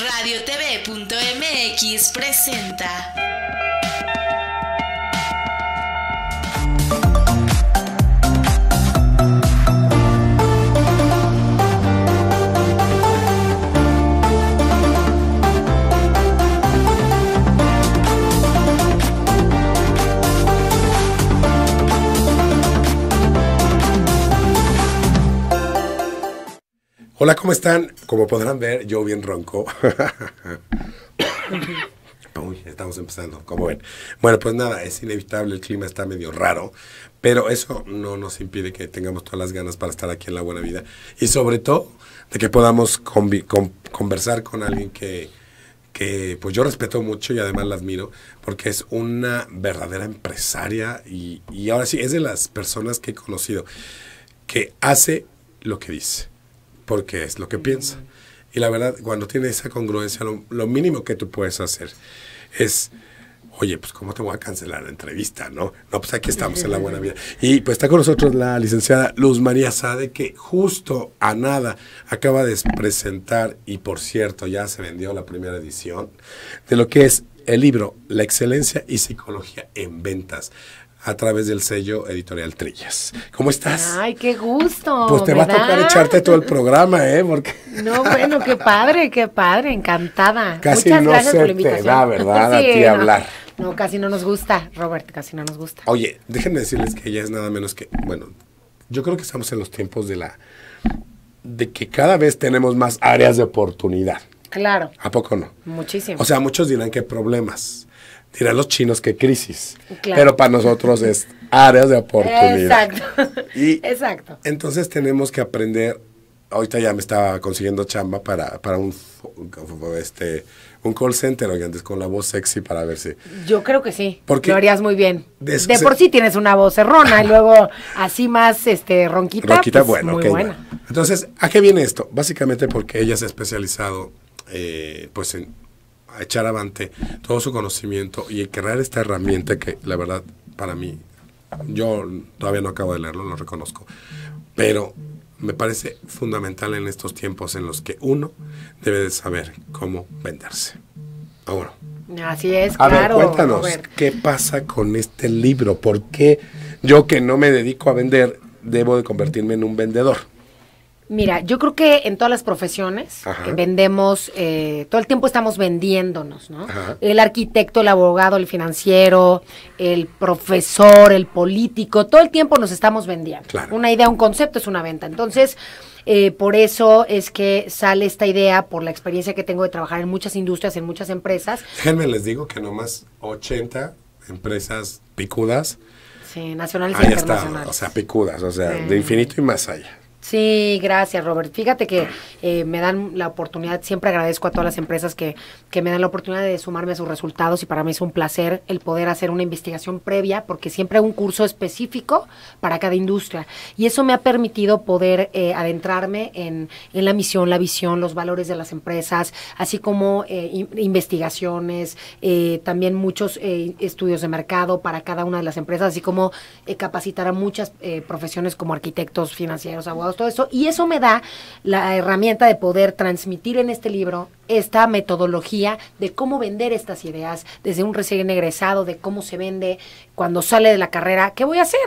radiotv.mx presenta Hola, ¿cómo están? Como podrán ver, yo bien ronco. Uy, estamos empezando, como ven. Bueno, pues nada, es inevitable, el clima está medio raro, pero eso no nos impide que tengamos todas las ganas para estar aquí en la buena vida. Y sobre todo, de que podamos conversar con alguien que, pues yo respeto mucho y además la admiro, porque es una verdadera empresaria y, y ahora sí, es de las personas que he conocido que hace lo que dice porque es lo que piensa. Y la verdad, cuando tiene esa congruencia, lo, mínimo que tú puedes hacer es, oye, pues ¿cómo te voy a cancelar la entrevista? No, no pues aquí estamos en la buena vida. Y pues está con nosotros la licenciada Luz María Sade, que justo a nada acaba de presentar, y por cierto, ya se vendió la primera edición, de lo que es el libro La excelencia y psicología en ventas a través del sello editorial Trillas. ¿Cómo estás? Ay, qué gusto. Pues te va a tocar echarte todo el programa, ¿eh? Porque... No, bueno, qué padre, qué padre, encantada. Casi no gracias se te da, ¿verdad? a ti hablar. No, casi no nos gusta, Robert, casi no nos gusta. Oye, déjenme decirles que ella es nada menos que, bueno, yo creo que estamos en los tiempos de la de que cada vez tenemos más áreas de oportunidad. Claro. ¿A poco no? Muchísimo. O sea, muchos dirán que problemas dirán los chinos que crisis, pero para nosotros es áreas de oportunidad. Exacto. Exacto. Entonces tenemos que aprender, ahorita ya me estaba consiguiendo chamba para, para un, este, un call center, antes con la voz sexy para ver si... Yo creo que sí, Porque lo harías muy bien. De, por sí tienes una voz errona y luego así más este, ronquita. Ronquita, pues, bueno, muy buena. Entonces, ¿a qué viene esto? Básicamente porque ella se ha especializado eh, pues en a echar avante todo su conocimiento y crear esta herramienta que la verdad para mí, yo todavía no acabo de leerlo, lo reconozco, pero me parece fundamental en estos tiempos en los que uno debe de saber cómo venderse. Ahora. Así es, claro. cuéntanos, ¿qué pasa con este libro? ¿Por qué yo que no me dedico a vender, debo de convertirme en un vendedor? Mira, yo creo que en todas las profesiones que vendemos, eh, todo el tiempo estamos vendiéndonos, ¿no? El arquitecto, el abogado, el financiero, el profesor, el político, todo el tiempo nos estamos vendiendo. Claro. Una idea, un concepto es una venta. Entonces, eh, por eso es que sale esta idea, por la experiencia que tengo de trabajar en muchas industrias, en muchas empresas. Déjenme les digo que nomás 80 empresas picudas. Sí, nacionales y e o sea, picudas, o sea, de infinito y más allá. Sí, gracias Robert. Fíjate que eh, me dan la oportunidad, siempre agradezco a todas las empresas que, que, me dan la oportunidad de sumarme a sus resultados y para mí es un placer el poder hacer una investigación previa porque siempre hay un curso específico para cada industria y eso me ha permitido poder eh, adentrarme en, en, la misión, la visión, los valores de las empresas, así como eh, investigaciones, también muchos estudios de mercado para cada una de las empresas, así como capacitar a muchas profesiones como arquitectos, financieros, abogados todo eso. Y eso me da la herramienta de poder transmitir en este libro esta metodología de cómo vender estas ideas desde un recién egresado, de cómo se vende cuando sale de la carrera. ¿Qué voy a hacer?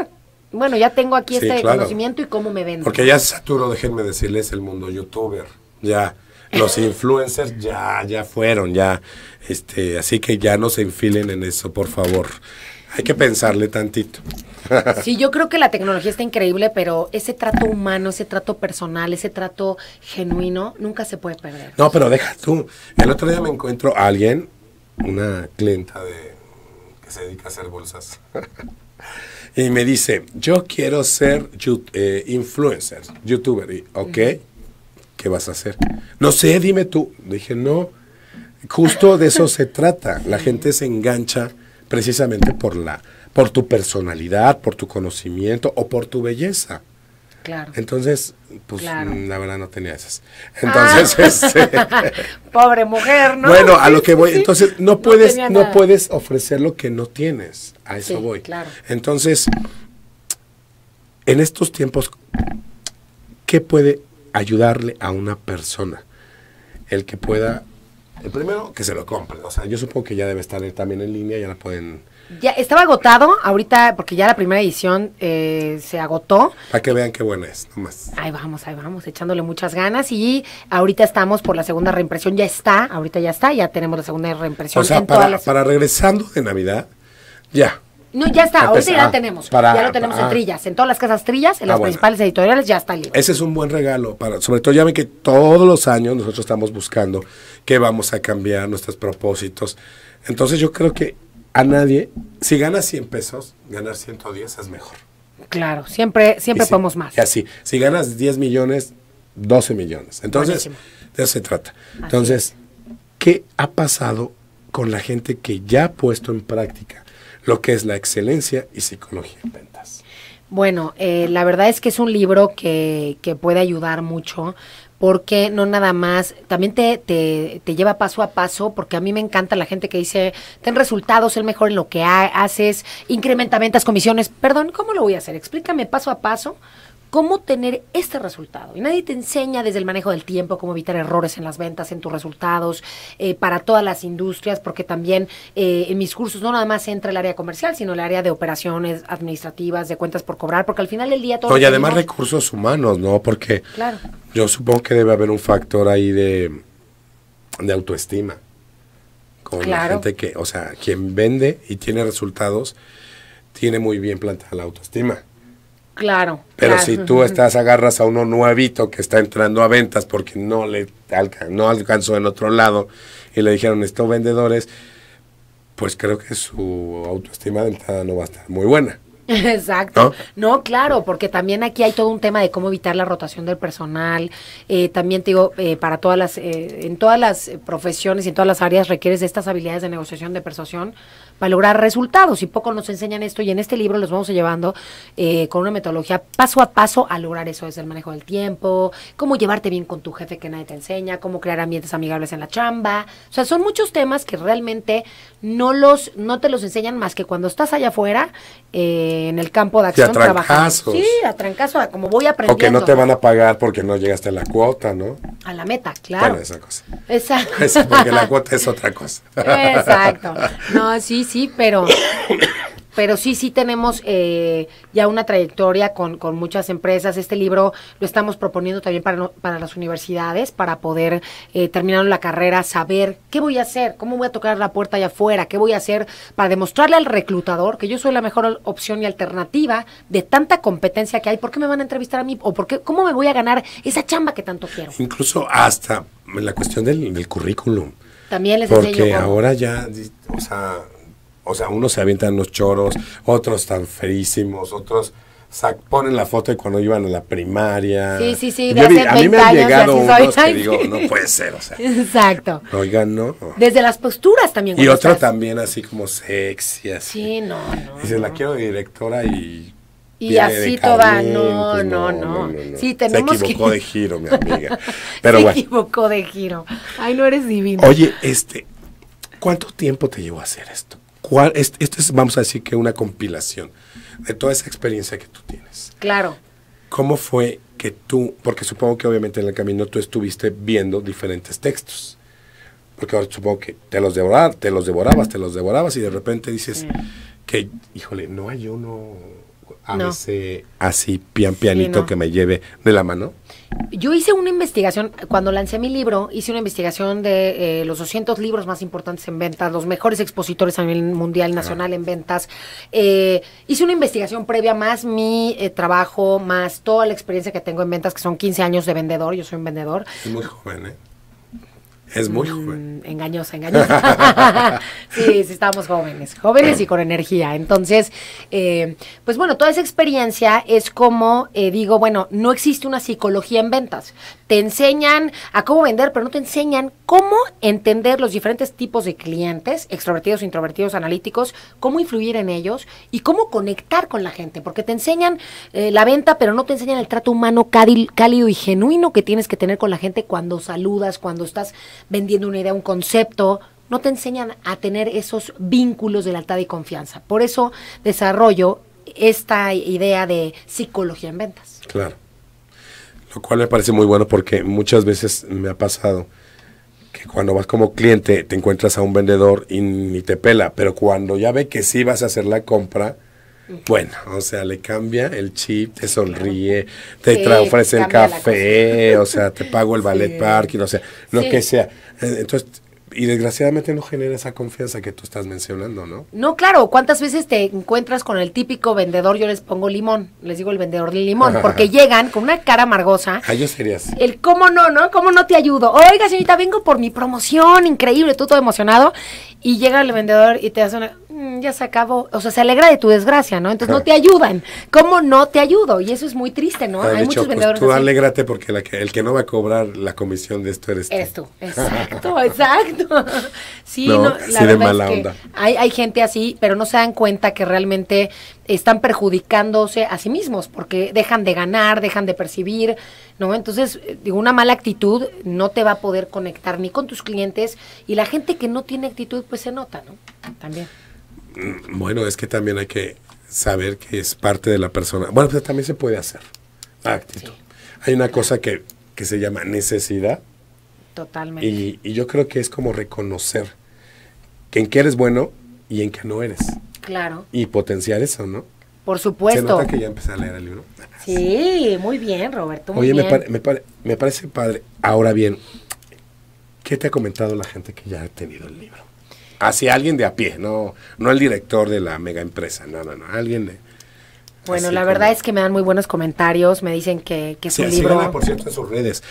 Bueno, ya tengo aquí este conocimiento y cómo me vendo. Porque ya saturo, déjenme decirles, el mundo youtuber. Ya los influencers ya, ya fueron, ya, este, así que ya no se enfilen en eso, por favor. Hay que pensarle tantito. Sí, yo creo que la tecnología está increíble, pero ese trato humano, ese trato personal, ese trato genuino, nunca se puede perder. No, pero deja tú. El otro día me encuentro a alguien, una clienta de, que se dedica a hacer bolsas, y me dice, yo quiero ser eh, influencer, youtuber. Y, ok, ¿qué vas a hacer? No sé, dime tú. Dije, no, justo de eso se trata. La gente se engancha precisamente por la por tu personalidad, por tu conocimiento o por tu belleza. Claro. Entonces, pues la verdad no tenía esas. Ah. Entonces, este, pobre mujer, ¿no? Bueno, a lo que voy, entonces no, puedes no, puedes ofrecer lo que no tienes. A eso voy. Claro. Entonces, en estos tiempos ¿qué puede ayudarle a una persona? El que pueda el primero, que se lo compren. O sea, yo supongo que ya debe estar también en línea, ya la pueden... Ya estaba agotado ahorita, porque ya la primera edición eh, se agotó. Para que vean qué buena es, nomás. Ahí vamos, ahí vamos, echándole muchas ganas. Y ahorita estamos por la segunda reimpresión, ya está, ahorita ya está, ya tenemos la segunda reimpresión. O sea, para, regresando de Navidad, ya, no, ya está, ahorita ya la tenemos. ya lo tenemos en ah. Trillas, en todas las casas Trillas, en ah, las principales editoriales ya está libre. Ese es un buen regalo, para, sobre todo ya ven que todos los años nosotros estamos buscando que vamos a cambiar, nuestros propósitos. Entonces yo creo que a nadie, si ganas 100 pesos, ganar 110 es mejor. Claro, siempre, siempre podemos más. Y así, si ganas 10 millones, 12 millones. Entonces, de eso se trata. Entonces, ¿qué ha pasado con la gente que ya ha puesto en práctica lo que es la excelencia y psicología de ventas? Bueno, eh, la verdad es que es un libro que, que puede ayudar mucho porque no nada más, también te, lleva paso a paso, porque a mí me encanta la gente que dice, ten resultados, el mejor en lo que haces, incrementa ventas, comisiones, perdón, ¿cómo lo voy a hacer? Explícame paso a paso cómo tener este resultado. Y nadie te enseña desde el manejo del tiempo, cómo evitar errores en las ventas, en tus resultados, eh, para todas las industrias, porque también eh, en mis cursos no nada más entra el área comercial, sino el área de operaciones administrativas, de cuentas por cobrar, porque al final del día todo... No, y además recursos humanos, ¿no? Porque claro. Yo supongo que debe haber un factor ahí de, autoestima. Con la gente que, o sea, quien vende y tiene resultados, tiene muy bien plantada la autoestima. Claro. Pero si tú estás, agarras a uno nuevito que está entrando a ventas porque no le no alcanzó en otro lado y le dijeron, estos vendedores, pues creo que su autoestima de entrada no va a estar muy buena. Exacto. ¿No? claro, porque también aquí hay todo un tema de cómo evitar la rotación del personal. Eh, también te digo, eh, para todas las, eh, en todas las profesiones y en todas las áreas requieres estas habilidades de negociación, de persuasión, para lograr resultados. Y poco nos enseñan esto y en este libro los vamos llevando con una metodología paso a paso a lograr eso, es el manejo del tiempo, cómo llevarte bien con tu jefe que nadie te enseña, cómo crear ambientes amigables en la chamba. O sea, son muchos temas que realmente no los, no te los enseñan más que cuando estás allá afuera. Eh, en el campo de acción. Y a Sí, a trancazo, como voy aprendiendo. O que no te van a pagar porque no llegaste a la cuota, ¿no? A la meta, claro. Bueno, esa cosa. Exacto. porque la cuota es otra cosa. Exacto. No, sí, sí, pero pero sí, sí tenemos eh, ya una trayectoria con, con, muchas empresas. Este libro lo estamos proponiendo también para, para las universidades, para poder eh, terminar la carrera, saber qué voy a hacer, cómo voy a tocar la puerta allá afuera, qué voy a hacer para demostrarle al reclutador que yo soy la mejor opción y alternativa de tanta competencia que hay. ¿Por qué me van a entrevistar a mí? ¿O por cómo me voy a ganar esa chamba que tanto quiero? Incluso hasta la cuestión del, currículum. También les Porque ahora ya, o sea, o sea, unos se avientan los choros, otros están ferísimos, otros ponen la foto de cuando iban a la primaria. Sí, sí, sí, de A mí me ha llegado unos que digo, no puede ser, o sea. Exacto. Oigan, ¿no? Desde las posturas también. Y otra también así como sexy, así. Sí, no, no. Dice, la quiero directora y y así toda, pues, no, no, no, no, no, Sí, tenemos Se equivocó de giro, mi amiga. Se equivocó de giro. Ay, no eres divino. Oye, este, ¿cuánto tiempo te llevó a hacer esto? esto es, vamos a decir que una compilación de toda esa experiencia que tú tienes. Claro. ¿Cómo fue que tú, porque supongo que obviamente en el camino tú estuviste viendo diferentes textos, porque ahora supongo que te los, devorabas, te los devorabas, te los devorabas y de repente dices que, híjole, no hay uno a veces así pian pianito que me lleve de la mano? Yo hice una investigación, cuando lancé mi libro, hice una investigación de eh, los 200 libros más importantes en ventas, los mejores expositores a nivel mundial, nacional en ventas. Eh, hice una investigación previa, más mi eh, trabajo, más toda la experiencia que tengo en ventas, que son 15 años de vendedor, yo soy un vendedor. muy joven, ¿eh? Es muy mm, joven. engañosa, engañosa. sí, sí, estamos jóvenes, jóvenes y con energía. Entonces, eh, pues bueno, toda esa experiencia es como, eh, digo, bueno, no existe una psicología en ventas, te enseñan a cómo vender, pero no te enseñan cómo entender los diferentes tipos de clientes, extrovertidos, introvertidos, analíticos, cómo influir en ellos y cómo conectar con la gente, porque te enseñan eh, la venta, pero no te enseñan el trato humano cálido y genuino que tienes que tener con la gente cuando saludas, cuando estás vendiendo una idea, un concepto, no te enseñan a tener esos vínculos de lealtad y confianza. Por eso desarrollo esta idea de psicología en ventas. Claro lo cual me parece muy bueno porque muchas veces me ha pasado que cuando vas como cliente te encuentras a un vendedor y ni te pela, pero cuando ya ve que sí vas a hacer la compra, bueno, o sea, le cambia el chip, te sonríe, te ofrece el café, o sea, te pago el ballet parking, o sea, lo que sea. Eh, entonces, y desgraciadamente no genera esa confianza que tú estás mencionando, ¿no? No, claro, ¿cuántas veces te encuentras con el típico vendedor? Yo les pongo limón, les digo el vendedor de limón, porque llegan con una cara amargosa. Ay, ah, yo sería El cómo no, ¿no? ¿Cómo no te ayudo? Oiga, señorita, vengo por mi promoción, increíble, tú todo emocionado. Y llega el vendedor y te hace una Mm, ya se acabó. O sea, se alegra de tu desgracia, ¿no? Entonces no te ayudan. ¿Cómo no te ayudo? Y eso es muy triste, ¿no? Hay muchos pues, vendedores. tú alégrate porque el que no va a cobrar la comisión de esto eres tú. Es tú, exacto, exacto. Sí, no, la mala onda. Hay, hay gente así, pero no se dan cuenta que realmente están perjudicándose a sí mismos porque dejan de ganar, dejan de percibir, ¿no? Entonces, eh, digo, una mala actitud no te va a poder conectar ni con tus clientes y la gente que no tiene actitud, pues se nota, ¿no? También. Mm, bueno, es que también hay que saber que es parte de la persona. Bueno, pues también se puede hacer. Ah, hay una cosa que, se llama necesidad. Totalmente. Y, yo creo que es como reconocer que en qué eres bueno y en qué no eres. Claro. Y potenciar eso, ¿no? Por supuesto. Se nota que ya a leer el libro. Sí, muy bien, Roberto. Oye, Me, me, me parece padre. Ahora bien, ¿qué te ha comentado la gente que ya ha tenido el libro? hacia alguien de a pie, no, no al director de la mega empresa, no, no, no, alguien de, bueno, la verdad es que me dan muy buenos comentarios, me dicen que, que es sí, un por cierto, en sus redes.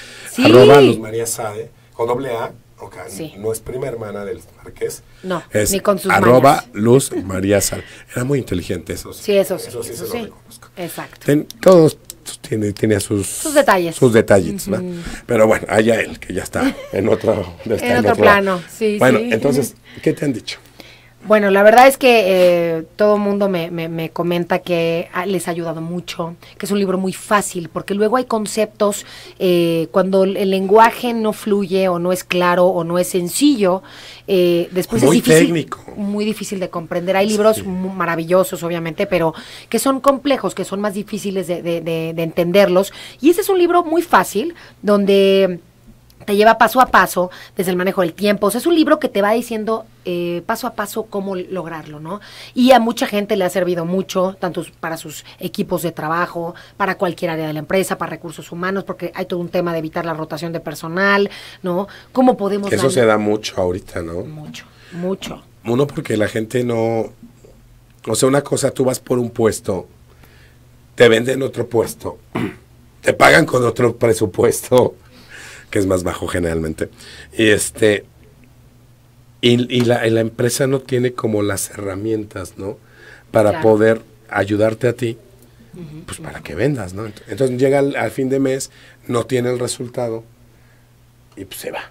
Arroba Luz María Sade, con doble A, okay, no es prima hermana del Marqués. No, ni con sus Arroba Luz María Sade. Era muy inteligente eso. Sí, eso sí. Eso sí, eso Exacto. todos pues, tiene, tiene sus, sus detalles. Sus detalles, Pero bueno, allá él, que ya está en otro, plano. bueno, entonces, ¿qué te han dicho? Bueno, la verdad es que eh, todo el mundo me, comenta que ah, les ha ayudado mucho, que es un libro muy fácil, porque luego hay conceptos, eh, cuando el lenguaje no fluye o no es claro o no es sencillo, eh, después es difícil, muy difícil de comprender. Hay libros maravillosos, obviamente, pero que son complejos, que son más difíciles de, de entenderlos. Y ese es un libro muy fácil, donde te lleva paso a paso desde el manejo del tiempo. O sea, es un libro que te va diciendo eh, paso a paso cómo lograrlo, ¿no? Y a mucha gente le ha servido mucho, tanto para sus equipos de trabajo, para cualquier área de la empresa, para recursos humanos, porque hay todo un tema de evitar la rotación de personal, ¿no? ¿Cómo podemos... eso se da mucho ahorita, ¿no? Mucho, mucho. Uno, porque la gente no... O sea, una cosa, tú vas por un puesto, te venden otro puesto, te pagan con otro presupuesto, que es más bajo generalmente. Y este y, la, empresa no tiene como las herramientas, ¿no? Para poder ayudarte a ti, pues para que vendas, ¿no? Entonces, llega al, fin de mes, no tiene el resultado y pues se va.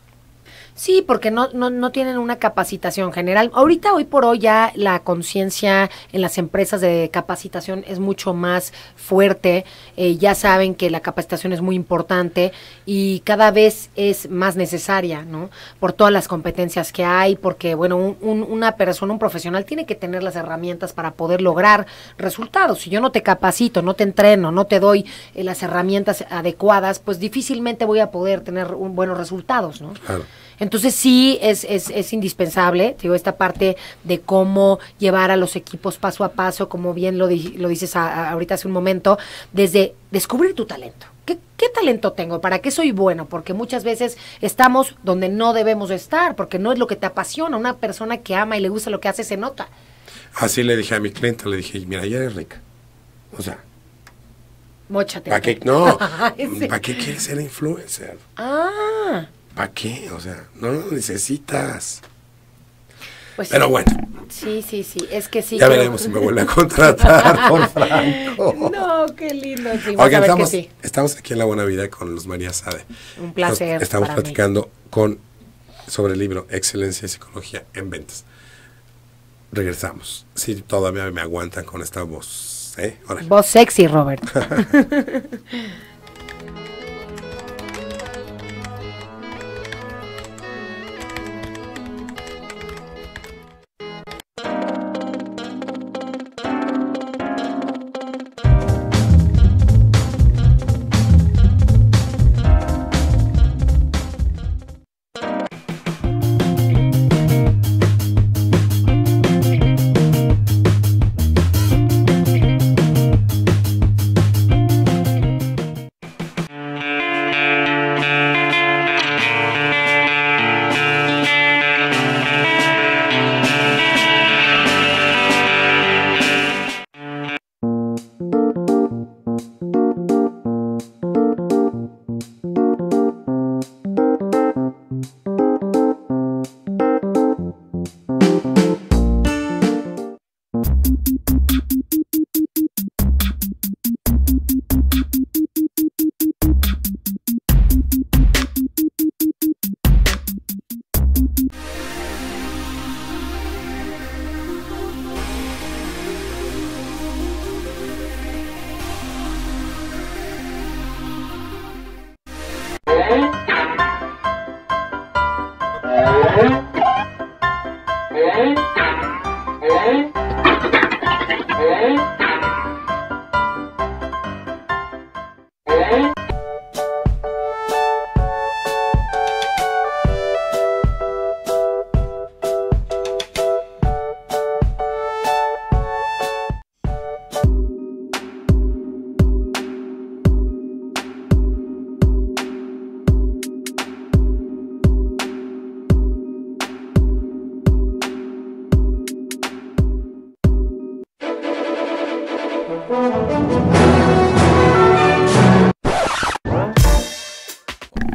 Sí, porque no, no, no tienen una capacitación general. Ahorita, hoy por hoy, ya la conciencia en las empresas de capacitación es mucho más fuerte. Eh, ya saben que la capacitación es muy importante y cada vez es más necesaria, ¿no? Por todas las competencias que hay, porque, bueno, una persona, un profesional, tiene que tener las herramientas para poder lograr resultados. Si yo no te capacito, no te entreno, no te doy eh, las herramientas adecuadas, pues difícilmente voy a poder tener buenos resultados, ¿no? Claro. Entonces sí es, indispensable, digo, esta parte de cómo llevar a los equipos paso a paso, como bien lo, lo dices ahorita hace un momento, desde descubrir tu talento. ¿Qué, talento tengo? ¿Para qué soy bueno? Porque muchas veces estamos donde no debemos estar, porque no es lo que te apasiona. Una persona que ama y le gusta lo que hace se nota. Así le dije a mi cliente, le dije, mira, ya eres rica. O sea, Móchate. ¿Para qué? No. ¿Para qué quieres ser influencer? Ah. ¿Para qué? O sea, no lo necesitas. Pues Pero bueno. Sí, sí, sí. Es que sí. Ya veremos si me vuelve a contratar, por Franco. No, qué lindo. Sí, Oigan, estamos, aquí en La Buena Vida con Luz María Sade. Un placer. estamos platicando con sobre el libro Excelencia y Psicología en Ventas. Regresamos. sí, todavía me aguantan con esta voz. ¿eh? Voz sexy, Robert.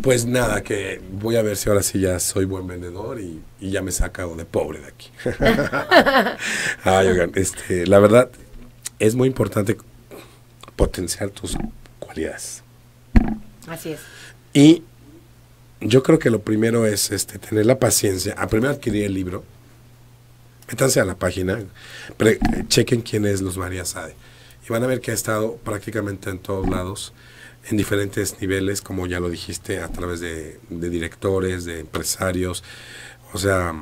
Pues nada, que voy a ver si ahora sí ya soy buen vendedor y, ya me he sacado de pobre de aquí. Este, la verdad es muy importante potenciar tus cualidades. Así es. Y yo creo que lo primero es este, tener la paciencia. A primero adquirir el libro. Métanse a la página. chequen quién es los María Sade y van a ver que ha estado prácticamente en todos lados, en diferentes niveles, como ya lo dijiste, a través de, directores, de empresarios. O sea,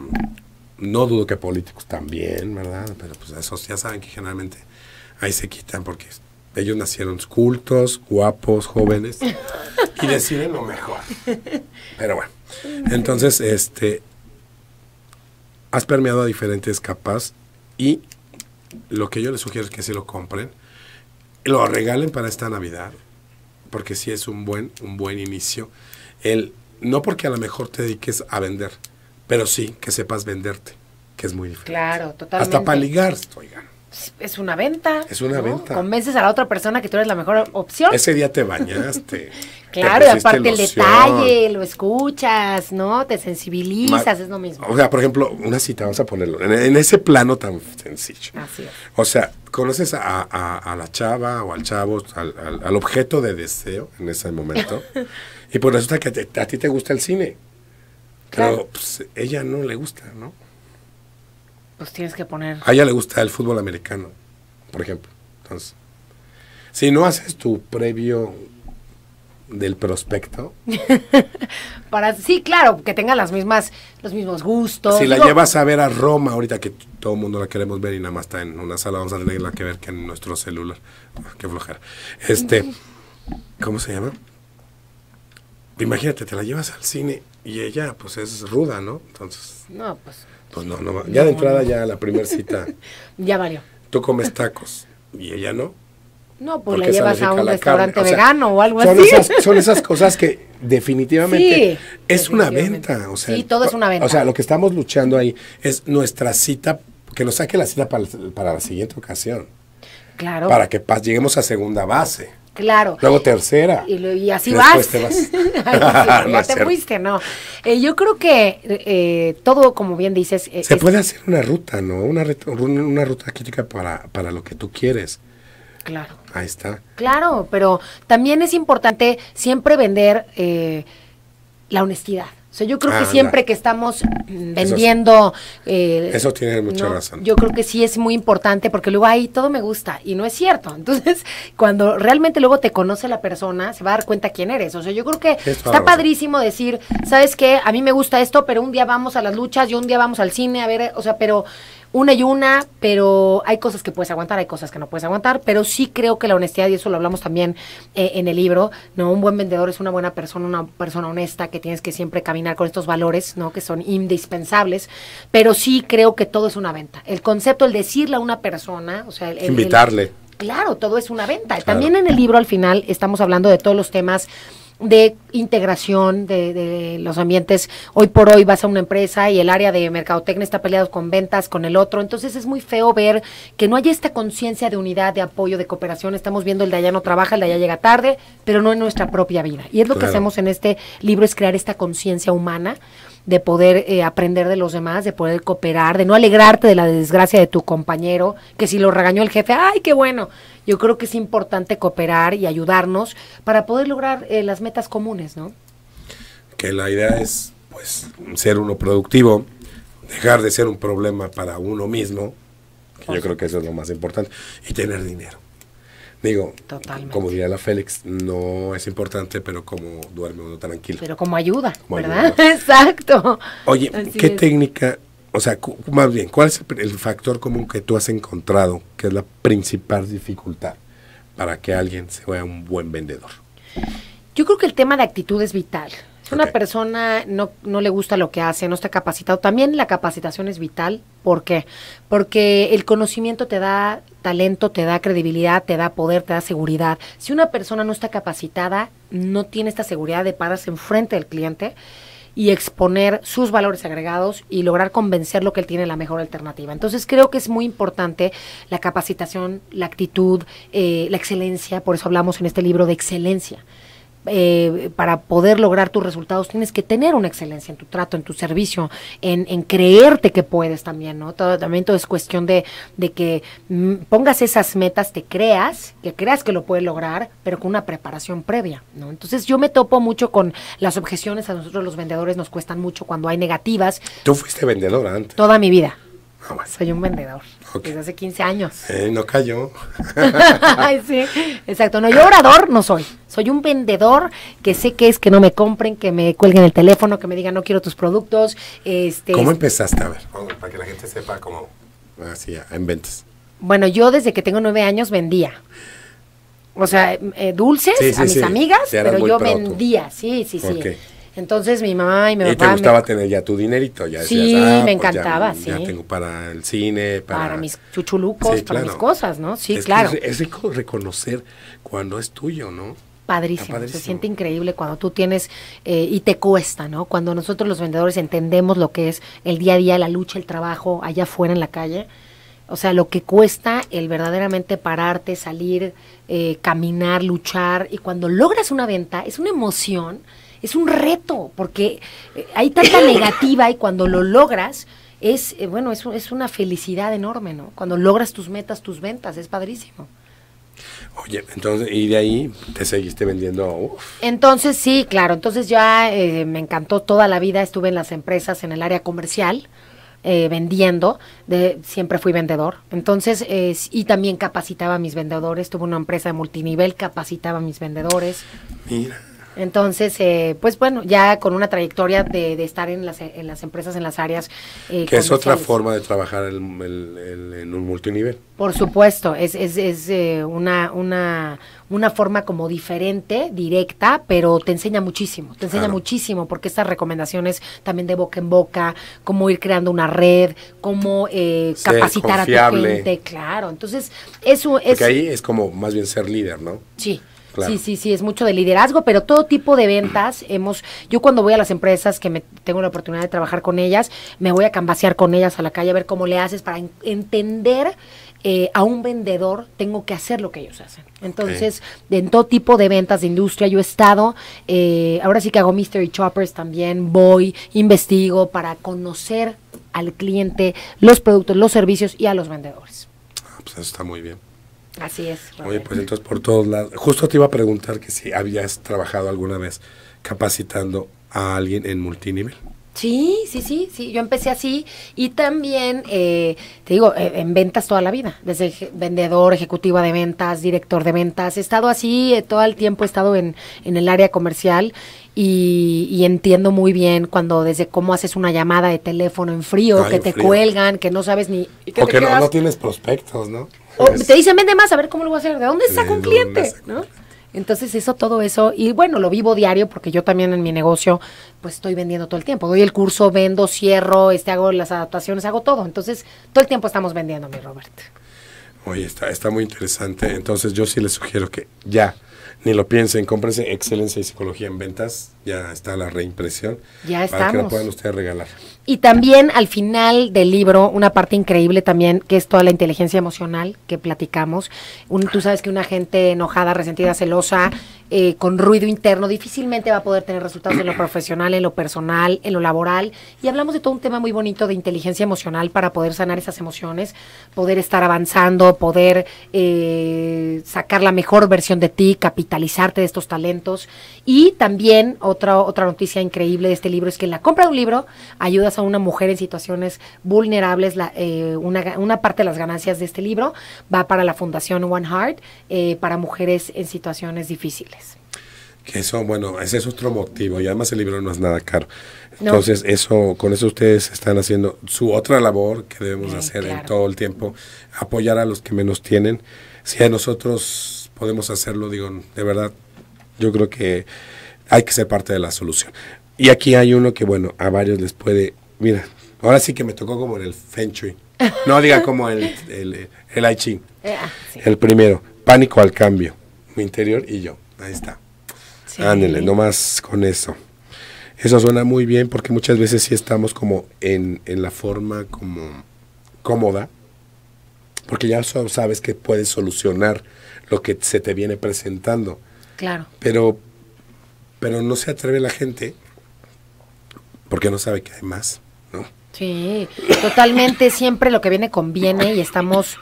no dudo que políticos también, ¿verdad? Pero pues esos ya saben que generalmente ahí se quitan porque ellos nacieron cultos, guapos, jóvenes y deciden lo mejor. Pero bueno, entonces este has permeado a diferentes capas y lo que yo les sugiero es que se lo compren lo regalen para esta Navidad, porque sí es un buen, un buen inicio. El, no porque a lo mejor te dediques a vender, pero sí que sepas venderte, que es muy difícil. Claro, totalmente. Hasta para ligar, oigan es una venta. Es una venta. Convences a la otra persona que tú eres la mejor opción. Ese día te bañaste. claro, y aparte el detalle, lo escuchas, ¿no? Te sensibilizas, es lo mismo. O sea, por ejemplo, una cita, vamos a ponerlo, en, ese plano tan sencillo. Así O sea, conoces a, la chava o al chavo, al, objeto de deseo en ese momento, y pues resulta que a ti te gusta el cine. Claro. Pero pues, ella no le gusta, ¿no? Pues, tienes que poner. A ella le gusta el fútbol americano, por ejemplo. Entonces, si no haces tu previo del prospecto. Para, sí, claro, que tenga las mismas, los mismos gustos. Si la llevas a ver a Roma ahorita que todo el mundo la queremos ver y nada más está en una sala, vamos a tenerla que ver que en nuestro celular. Ah, qué flojera. Este, ¿cómo se llama? Imagínate, te la llevas al cine y ella pues es ruda, ¿no? Entonces. No, pues. Pues, no, ya de entrada, ya la primera cita. ya valió. Tú comes tacos y ella no. No, pues la llevas a un restaurante vegano o, algo son así. Esas, son esas cosas que definitivamente es una venta. O sea, sí, todo es una venta. O sea, lo que estamos luchando ahí es nuestra cita, que nos saque la cita para, para la siguiente ocasión. Claro. Para que lleguemos a segunda base. Claro. Luego tercera. Y, y así Te vas. ya te fuiste, ¿no? Eh, yo creo que eh, todo, como bien dices. Eh, Se puede hacer una ruta, ¿no? Una, una ruta crítica para, para lo que tú quieres. Claro. Ahí está. Claro, pero también es importante siempre vender la honestidad. O sea, yo creo que siempre que estamos vendiendo... Eso, eh, eso tiene mucha razón. Yo creo que sí es muy importante porque luego ahí todo me gusta y no es cierto. Entonces, cuando realmente luego te conoce la persona, se va a dar cuenta quién eres. O sea, yo creo que está padrísimo decir, ¿sabes qué? A mí me gusta esto, pero un día vamos a las luchas, y un día vamos al cine, a ver, o sea, pero una y una, pero hay cosas que puedes aguantar, hay cosas que no puedes aguantar, pero sí creo que la honestidad, y eso lo hablamos también eh, en el libro, ¿no? Un buen vendedor es una buena persona, una persona honesta que tienes que siempre caminar con estos valores, ¿no? Que son indispensables, pero sí creo que todo es una venta. El concepto, el decirle a una persona, o sea, invitarle. claro, todo es una venta. También en el libro al final estamos hablando de todos los temas de integración de, los ambientes. Hoy por hoy vas a una empresa y el área de mercadotecnia está peleado con ventas, con el otro. Entonces es muy feo ver que no hay esta conciencia de unidad, de apoyo, de cooperación. Estamos viendo el de allá no trabaja, el de allá llega tarde, pero no en nuestra propia vida. Y es lo que hacemos en este libro, es crear esta conciencia humana de poder eh, aprender de los demás, de poder cooperar, de no alegrarte de la desgracia de tu compañero, que si lo regañó el jefe, ¡ay, qué bueno! Yo creo que es importante cooperar y ayudarnos para poder lograr eh, las metas comunes, ¿no? Que la idea es, pues, ser uno productivo, dejar de ser un problema para uno mismo, que yo creo que eso es lo más importante, y tener dinero. Digo, como diría la Félix, no es importante, pero como duerme uno tranquilo. Pero como ayuda, ¿verdad? Exacto. Oye, ¿qué técnica, o sea, más bien, cuál es el factor común que tú has encontrado que es la principal dificultad para que alguien se vea un buen vendedor? Yo creo que el tema de actitud es vital. Si una persona no, le gusta lo que hace, no está capacitado, también la capacitación es vital. ¿Por qué? Porque el conocimiento te da talento, te da credibilidad, te da poder, te da seguridad. Si una persona no está capacitada, no tiene esta seguridad de pararse enfrente del cliente y exponer sus valores agregados y lograr convencerlo que él tiene la mejor alternativa. Entonces creo que es muy importante la capacitación, la actitud, eh, la excelencia, por eso hablamos en este libro de excelencia eh, para poder lograr tus resultados tienes que tener una excelencia en tu trato, en tu servicio, en, creerte que puedes también, ¿no? también todo es cuestión de, de que mm, pongas esas metas, te creas, que creas que lo puedes lograr, pero con una preparación previa, ¿no? Entonces yo me topo mucho con las objeciones, a nosotros los vendedores nos cuestan mucho cuando hay negativas. ¿Tú fuiste vendedora antes? Toda mi vida. Ah, soy un vendedor. Desde hace 15 años. Eh, no cayó. sí, exacto. No, yo orador no soy. Soy un vendedor que sé que es que no me compren, que me cuelguen el teléfono, que me digan no quiero tus productos. Este, ¿Cómo empezaste? A ver, para que la gente sepa cómo. hacía en ventas. Bueno, yo desde que tengo nueve años vendía. O sea, eh, dulces a mis amigas, pero yo vendía, sí, sí, sí. Entonces mi mamá y mi Y te gustaba tener ya tu dinerito, ya Sí, me ah, pues encantaba, ya, sí. Ya tengo para el cine, para. Para mis chuchulucos, para mis cosas, ¿no? Sí, claro. Es rico reconocer cuando es tuyo, ¿no? padrísimo. Se siente increíble cuando tú tienes eh, y te cuesta, ¿no? Cuando nosotros los vendedores entendemos lo que es el día a día, la lucha, el trabajo allá afuera en la calle. O sea, lo que cuesta el verdaderamente pararte, salir, eh, caminar, luchar. Y cuando logras una venta, es una emoción, es un reto, porque eh, hay tanta negativa y cuando lo logras, es, bueno, es, es una felicidad enorme, ¿no? Cuando logras tus metas, tus ventas, es padrísimo. Oye, entonces, y de ahí te seguiste vendiendo. Entonces, sí, claro. Entonces ya eh, me encantó toda la vida. Estuve en las empresas, en el área comercial, eh, vendiendo. De, siempre fui vendedor. Entonces, y también capacitaba a mis vendedores. Tuve una empresa de multinivel, capacitaba a mis vendedores. Mira. Entonces, eh, pues bueno, ya con una trayectoria de, estar en las, empresas, en las áreas. Eh, que es otra forma de trabajar en un multinivel. Por supuesto, es, es, es eh, una, una, una forma como diferente, directa, pero te enseña muchísimo, te enseña muchísimo, porque estas recomendaciones también de boca en boca, cómo ir creando una red, cómo capacitar a tu gente, claro. Entonces, eso es... Porque ahí es como más bien ser líder, ¿no? Sí. Sí, sí, sí, es mucho de liderazgo, pero todo tipo de ventas hemos, yo cuando voy a las empresas que me tengo la oportunidad de trabajar con ellas, me voy a cambasear con ellas a la calle a ver cómo le haces para entender eh, a un vendedor, tengo que hacer lo que ellos hacen. Entonces, en todo tipo de ventas de industria, yo he estado, eh, ahora sí que hago mystery choppers también, voy, investigo para conocer al cliente, los productos, los servicios y a los vendedores. Ah, pues está muy bien. Así es. Oye, pues entonces por todos lados. Justo te iba a preguntar que si habías trabajado alguna vez capacitando a alguien en multinivel. Sí, sí, sí, sí. Yo empecé así y también, eh, te digo, eh, en ventas toda la vida. Desde vendedor, ejecutiva de ventas, director de ventas. He estado así eh, todo el tiempo, he estado en, en el área comercial y, entiendo muy bien cuando desde cómo haces una llamada de teléfono en frío, que te cuelgan, que no sabes ni... porque no, no tienes prospectos, ¿no? o pues, te dicen, vende más, a ver cómo lo voy a hacer, ¿de dónde saco un cliente? ¿no? Entonces eso, todo eso, y bueno, lo vivo diario porque yo también en mi negocio pues estoy vendiendo todo el tiempo. Doy el curso, vendo, cierro, este, hago las adaptaciones, hago todo. Entonces todo el tiempo estamos vendiendo, mi Robert. Oye, está, está muy interesante. Entonces yo sí les sugiero que ya, ni lo piensen, cómprense Excelencia y Psicología en Ventas. Ya está la reimpresión. Ya está Para que la puedan ustedes regalar. Y también al final del libro, una parte increíble también, que es toda la inteligencia emocional que platicamos. tú sabes que una gente enojada, resentida, celosa, eh, con ruido interno, difícilmente va a poder tener resultados en lo profesional, en lo personal, en lo laboral. Y hablamos de todo un tema muy bonito de inteligencia emocional para poder sanar esas emociones, poder estar avanzando, poder eh, sacar la mejor versión de ti, capitalizarte de estos talentos. Y también otra, otra noticia increíble de este libro es que la compra de un libro ayuda a a una mujer en situaciones vulnerables. Eh, una, una, parte de las ganancias de este libro va para la Fundación One Heart, eh, para mujeres en situaciones difíciles. Que eso, bueno, ese es otro motivo. Y además el libro no es nada caro. Entonces, eso, con eso ustedes están haciendo su otra labor que debemos hacer en todo el tiempo, apoyar a los que menos tienen. Si a nosotros podemos hacerlo, digo, de verdad, yo creo que hay que ser parte de la solución. Y aquí hay uno que, bueno, a varios les puede Mira, ahora sí que me tocó como en el Feng No diga como el, el, el, Ching. Eh, ah, el primero, pánico al cambio. Mi interior y yo. Ahí está. Ándele, no más con eso. Eso suena muy bien porque muchas veces sí estamos como en, la forma como cómoda, porque ya sabes que puedes solucionar lo que se te viene presentando. Claro. Pero, pero no se atreve la gente porque no sabe que hay más. Sí, totalmente, siempre lo que viene conviene y estamos,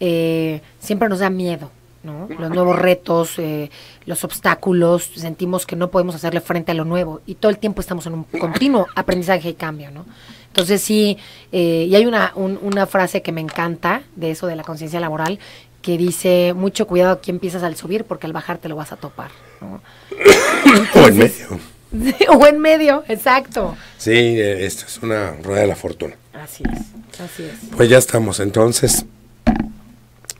eh, siempre nos da miedo, ¿no? Los nuevos retos, eh, los obstáculos, sentimos que no podemos hacerle frente a lo nuevo y todo el tiempo estamos en un continuo aprendizaje y cambio, ¿no? Entonces sí, eh, y hay una, una frase que me encanta de eso de la conciencia laboral que dice, mucho cuidado aquí empiezas al subir porque al bajar te lo vas a topar, ¿no? o en medio o en medio, exacto. Sí, eh, esta es una rueda de la fortuna. Así es, así es. Pues ya estamos, entonces,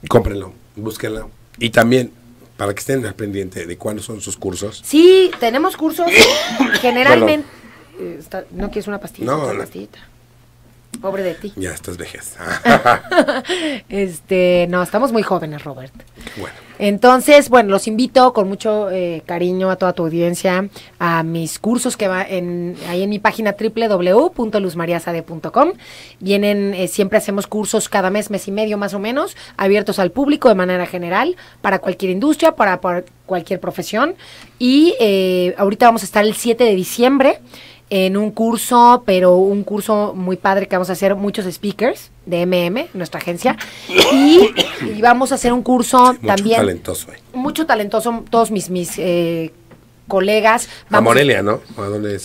cómprenlo, búsquenlo. Y también, para que estén al pendiente de cuáles son sus cursos. Sí, tenemos cursos generalmente... Eh, ¿No quieres una pastilla? No, una pastillita. Pobre de ti. Ya, estás vejez. este, no, estamos muy jóvenes, Robert. Bueno. Entonces, bueno, los invito con mucho eh, cariño a toda tu audiencia a mis cursos que va en, ahí en mi página www.luzmariasade.com. Vienen, eh, siempre hacemos cursos cada mes, mes y medio más o menos, abiertos al público de manera general, para cualquier industria, para, cualquier profesión. Y eh, ahorita vamos a estar el 7 de diciembre en un curso, pero un curso muy padre que vamos a hacer muchos speakers de MM, nuestra agencia, y, vamos a hacer un curso mucho Talentoso, eh. Mucho talentoso, todos mis, mis eh, colegas. a Morelia, ¿no?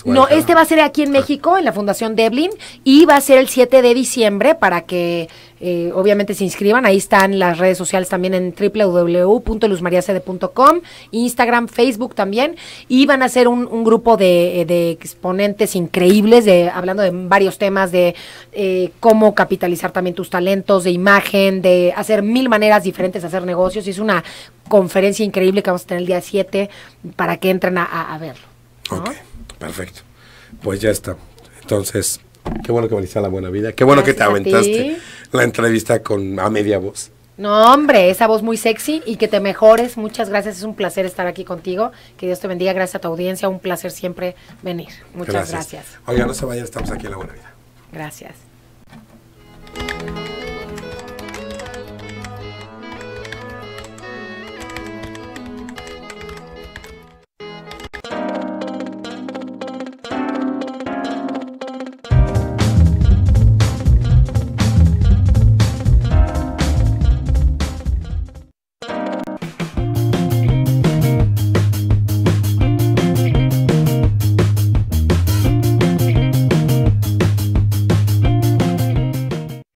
No, este va a ser aquí en ah. México, en la Fundación Deblin, y va a ser el 7 de diciembre para que eh, obviamente se inscriban. Ahí están las redes sociales también en www.luzmariacede.com, Instagram, Facebook también. Y van a ser un, grupo de, exponentes increíbles, de hablando de varios temas, de eh, cómo capitalizar también tus talentos, de imagen, de hacer mil maneras diferentes de hacer negocios. Y es una conferencia increíble que vamos a tener el día 7 para que entren a, verlo. perfecto. Pues ya está. Entonces, qué bueno que veniste a la buena vida. Qué bueno que te aventaste la entrevista con a media voz. No, hombre, esa voz muy sexy y que te mejores. Muchas gracias, es un placer estar aquí contigo. Que Dios te bendiga, gracias a tu audiencia, un placer siempre venir. Muchas gracias. gracias. Oiga, no se vayan, estamos aquí en la buena vida. Gracias.